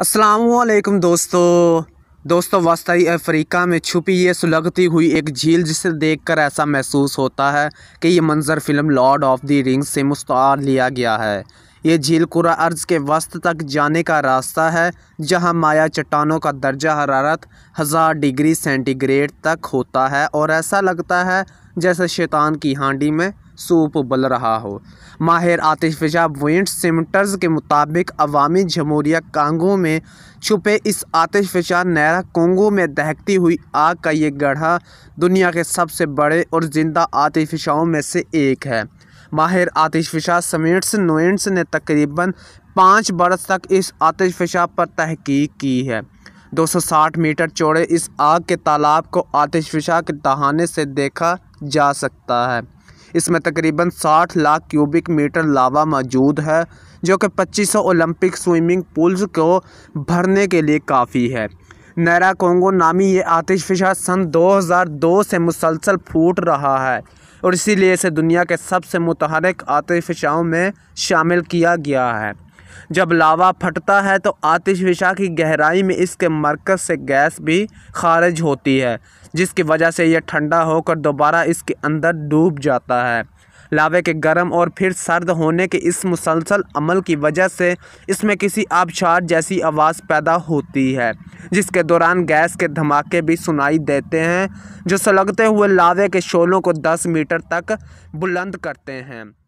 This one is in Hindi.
असलकम दोस्तों दोस्तों वस्ती अफ्रीका में छुपी ये सुलगती हुई एक झील जिसे देखकर ऐसा महसूस होता है कि ये मंज़र film Lord of the Rings से मुस्तार लिया गया है ये झील कुरा अर्ज के वस्त तक जाने का रास्ता है जहां माया चट्टानों का दर्जा हरारत हज़ार डिग्री सेंटीग्रेड तक होता है और ऐसा लगता है जैसे शैतान की हांडी में सूप बल रहा हो माहिर आतिश फिजा वेंट सिमटर्स के मुताबिक अवामी जमहूरिया कांगो में छुपे इस आतिश फिजा नहरा कोंगो में दहकती हुई आग का ये गढ़ा दुनिया के सबसे बड़े और ज़िंदा आतिश फिशाओं में से एक है माहिर आतिश फिशा समेट्स नोएंट्स ने तकरीबन पाँच बरस तक इस आतिश फिशा पर तहकीक की है 260 मीटर चौड़े इस आग के तालाब को आतिशफिशा के दहाने से देखा जा सकता है इसमें तकरीबन 60 लाख क्यूबिक मीटर लावा मौजूद है जो कि 2500 ओलंपिक स्विमिंग पूल्स को भरने के लिए काफ़ी है नैरा कोंगो नामी ये आतिशफिशा सन 2002 से मुसलसल फूट रहा है और इसीलिए इसे दुनिया के सबसे मुतहरक आतिशफिशाओं में शामिल किया गया है जब लावा फटता है तो विशा की गहराई में इसके मरकज़ से गैस भी खारिज होती है जिसकी वजह से यह ठंडा होकर दोबारा इसके अंदर डूब जाता है लावे के गर्म और फिर सर्द होने के इस मुसलसल अमल की वजह से इसमें किसी आबशार जैसी आवाज़ पैदा होती है जिसके दौरान गैस के धमाके भी सुनाई देते हैं जो सलगते हुए लावे के शोलों को 10 मीटर तक बुलंद करते हैं